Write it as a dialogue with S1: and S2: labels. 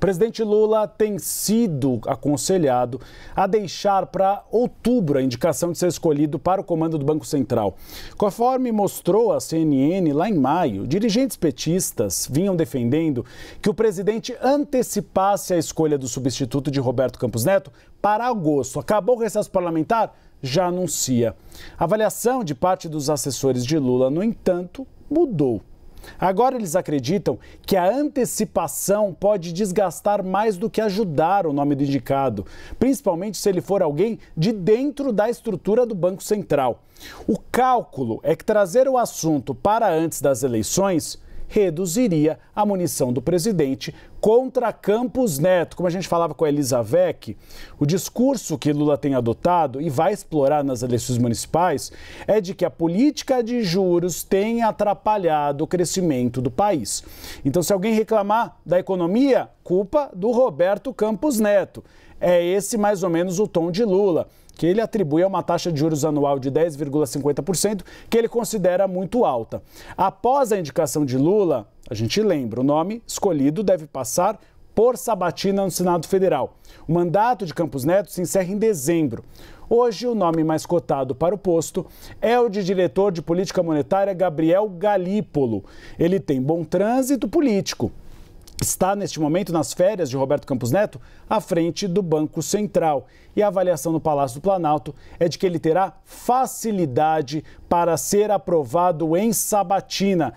S1: presidente Lula tem sido aconselhado a deixar para outubro a indicação de ser escolhido para o comando do Banco Central. Conforme mostrou a CNN lá em maio, dirigentes petistas vinham defendendo que o presidente antecipasse a escolha do substituto de Roberto Campos Neto para agosto. Acabou o recesso parlamentar? Já anuncia. A avaliação de parte dos assessores de Lula, no entanto, mudou. Agora eles acreditam que a antecipação pode desgastar mais do que ajudar o nome do indicado, principalmente se ele for alguém de dentro da estrutura do Banco Central. O cálculo é que trazer o assunto para antes das eleições reduziria a munição do presidente contra Campos Neto. Como a gente falava com a Elisavec, o discurso que Lula tem adotado e vai explorar nas eleições municipais é de que a política de juros tem atrapalhado o crescimento do país. Então, se alguém reclamar da economia, culpa do Roberto Campos Neto. É esse mais ou menos o tom de Lula que ele atribui a uma taxa de juros anual de 10,50%, que ele considera muito alta. Após a indicação de Lula, a gente lembra, o nome escolhido deve passar por sabatina no Senado Federal. O mandato de Campos Neto se encerra em dezembro. Hoje, o nome mais cotado para o posto é o de diretor de política monetária Gabriel Galípolo. Ele tem bom trânsito político está neste momento nas férias de Roberto Campos Neto à frente do Banco Central. E a avaliação no Palácio do Planalto é de que ele terá facilidade para ser aprovado em sabatina.